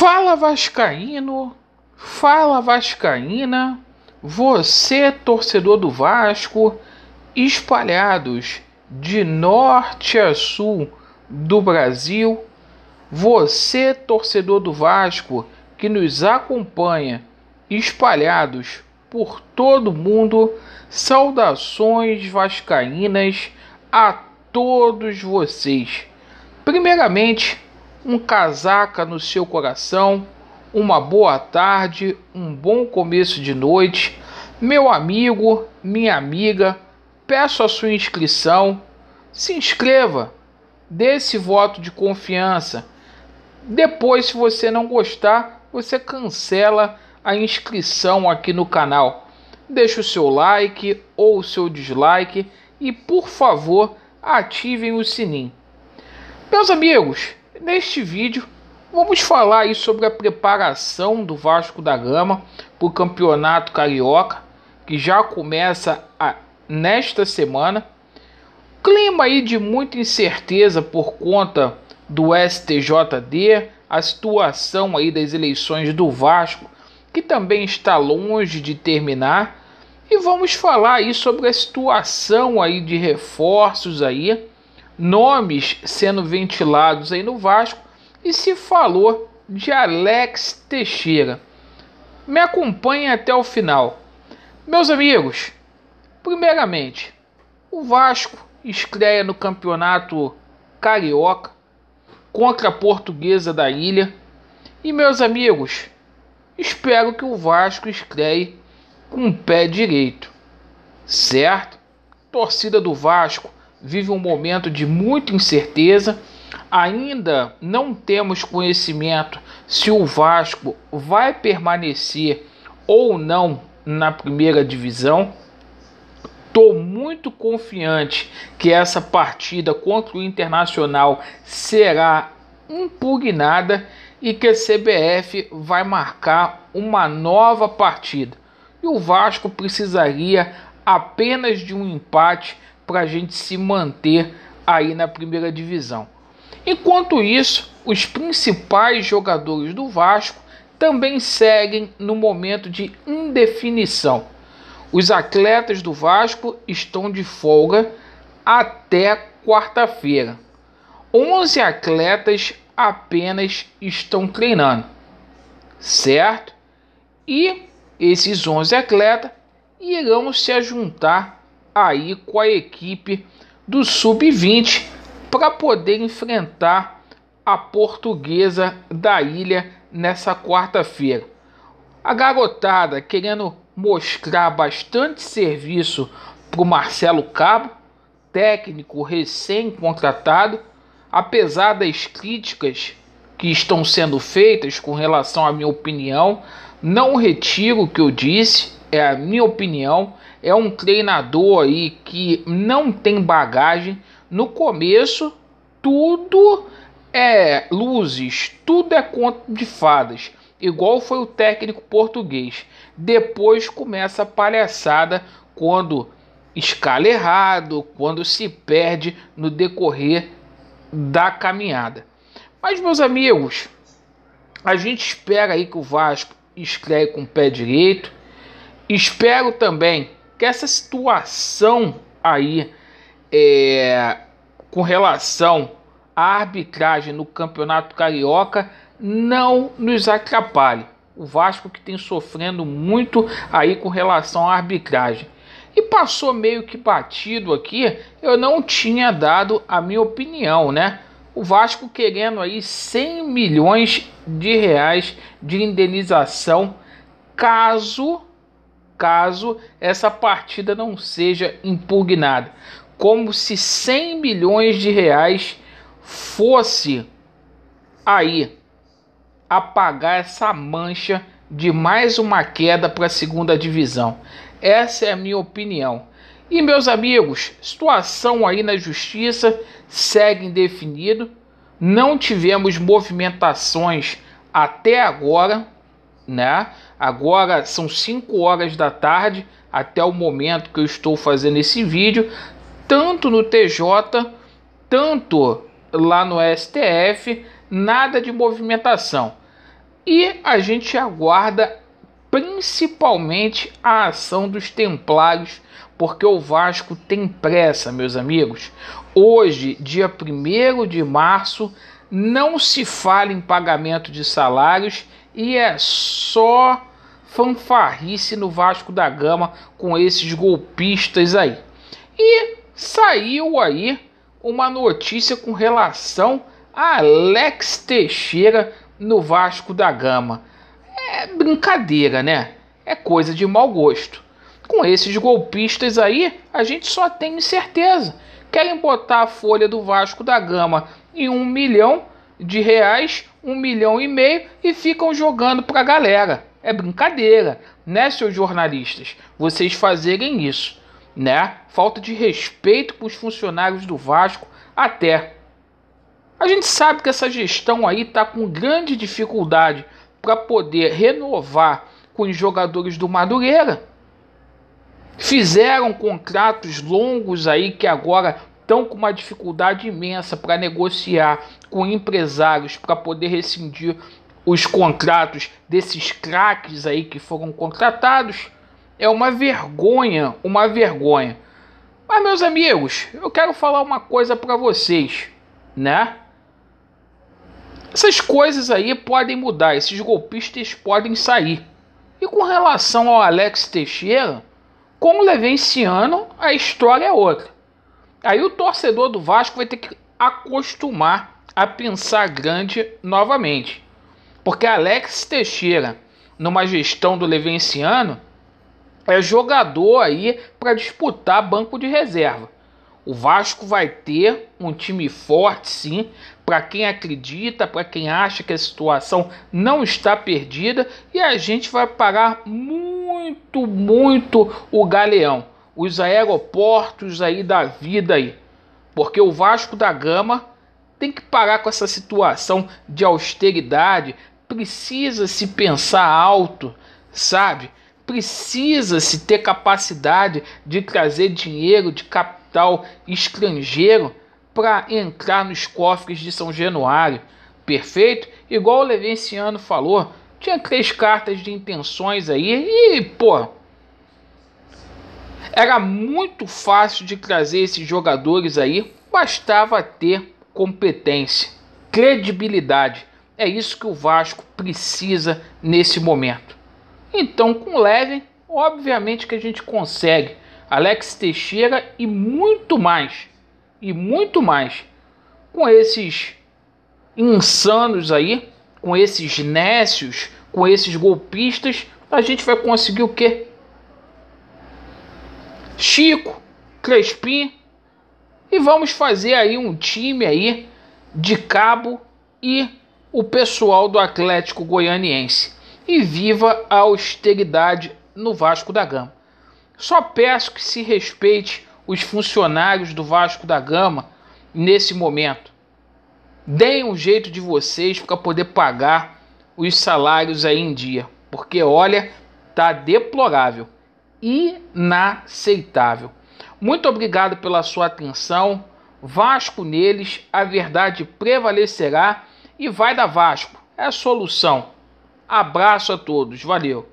Fala Vascaíno, fala Vascaína, você torcedor do Vasco, espalhados de norte a sul do Brasil, você torcedor do Vasco que nos acompanha, espalhados por todo mundo, saudações vascaínas a todos vocês. Primeiramente, um casaca no seu coração, uma boa tarde, um bom começo de noite. Meu amigo, minha amiga, peço a sua inscrição. Se inscreva, dê esse voto de confiança. Depois, se você não gostar, você cancela a inscrição aqui no canal. Deixe o seu like ou o seu dislike e, por favor, ativem o sininho. Meus amigos, Neste vídeo, vamos falar aí sobre a preparação do Vasco da Gama para o Campeonato Carioca, que já começa a, ah, nesta semana. Clima aí de muita incerteza por conta do STJD, a situação aí das eleições do Vasco, que também está longe de terminar, e vamos falar aí sobre a situação aí de reforços aí nomes sendo ventilados aí no Vasco e se falou de Alex Teixeira. Me acompanhe até o final. Meus amigos, primeiramente, o Vasco estreia no campeonato carioca contra a Portuguesa da Ilha. E meus amigos, espero que o Vasco estreie com o pé direito, certo? Torcida do Vasco, vive um momento de muita incerteza. Ainda não temos conhecimento se o Vasco vai permanecer ou não na primeira divisão. Estou muito confiante que essa partida contra o Internacional será impugnada e que a CBF vai marcar uma nova partida. E o Vasco precisaria apenas de um empate para a gente se manter aí na primeira divisão. Enquanto isso, os principais jogadores do Vasco também seguem no momento de indefinição. Os atletas do Vasco estão de folga até quarta-feira. 11 atletas apenas estão treinando, certo? E esses 11 atletas irão se juntar aí com a equipe do Sub-20 para poder enfrentar a portuguesa da ilha nessa quarta-feira. A garotada querendo mostrar bastante serviço para o Marcelo Cabo, técnico recém-contratado, apesar das críticas que estão sendo feitas com relação à minha opinião, não retiro o que eu disse é a minha opinião, é um treinador aí que não tem bagagem. No começo, tudo é luzes, tudo é conto de fadas, igual foi o técnico português. Depois começa a palhaçada quando escala errado, quando se perde no decorrer da caminhada. Mas, meus amigos, a gente espera aí que o Vasco estreie com o pé direito, Espero também que essa situação aí é, com relação à arbitragem no Campeonato Carioca não nos atrapalhe. O Vasco que tem sofrendo muito aí com relação à arbitragem. E passou meio que batido aqui, eu não tinha dado a minha opinião, né? O Vasco querendo aí 100 milhões de reais de indenização caso caso essa partida não seja impugnada, como se 100 milhões de reais fosse aí apagar essa mancha de mais uma queda para a segunda divisão. Essa é a minha opinião. E meus amigos, situação aí na justiça segue indefinido. Não tivemos movimentações até agora, né? Agora são 5 horas da tarde, até o momento que eu estou fazendo esse vídeo, tanto no TJ, tanto lá no STF, nada de movimentação. E a gente aguarda principalmente a ação dos Templários, porque o Vasco tem pressa, meus amigos. Hoje, dia 1 de março, não se fala em pagamento de salários e é só fanfarrice no Vasco da Gama com esses golpistas aí. E saiu aí uma notícia com relação a Alex Teixeira no Vasco da Gama. É brincadeira, né? É coisa de mau gosto. Com esses golpistas aí, a gente só tem incerteza. Querem botar a folha do Vasco da Gama em um milhão de reais, um milhão e meio e ficam jogando para a galera. É brincadeira, né, seus jornalistas? Vocês fazerem isso, né? Falta de respeito com os funcionários do Vasco até. A gente sabe que essa gestão aí está com grande dificuldade para poder renovar com os jogadores do Madureira. Fizeram contratos longos aí que agora estão com uma dificuldade imensa para negociar com empresários para poder rescindir os contratos desses craques aí que foram contratados é uma vergonha, uma vergonha. Mas meus amigos, eu quero falar uma coisa para vocês, né? Essas coisas aí podem mudar, esses golpistas podem sair. E com relação ao Alex Teixeira, com o Levenciano, a história é outra. Aí o torcedor do Vasco vai ter que acostumar a pensar grande novamente. Porque Alex Teixeira, numa gestão do Levenciano, é jogador aí para disputar banco de reserva. O Vasco vai ter um time forte, sim, para quem acredita, para quem acha que a situação não está perdida e a gente vai parar muito, muito o galeão, os aeroportos aí da vida aí. Porque o Vasco da Gama tem que parar com essa situação de austeridade, precisa se pensar alto, sabe? Precisa se ter capacidade de trazer dinheiro de capital estrangeiro para entrar nos cofres de São Januário. Perfeito? Igual o Levenciano falou, tinha três cartas de intenções aí e, pô, era muito fácil de trazer esses jogadores aí, bastava ter competência, credibilidade é isso que o Vasco precisa nesse momento. Então, com o Levin, obviamente que a gente consegue. Alex Teixeira e muito mais. E muito mais. Com esses insanos aí, com esses nécios, com esses golpistas, a gente vai conseguir o quê? Chico, Crespim e vamos fazer aí um time aí de cabo e o pessoal do Atlético Goianiense e viva a austeridade no Vasco da Gama. Só peço que se respeite os funcionários do Vasco da Gama nesse momento. Deem um jeito de vocês para poder pagar os salários aí em dia, porque olha, tá deplorável, inaceitável. Muito obrigado pela sua atenção. Vasco neles, a verdade prevalecerá e vai da Vasco. É a solução. Abraço a todos, valeu.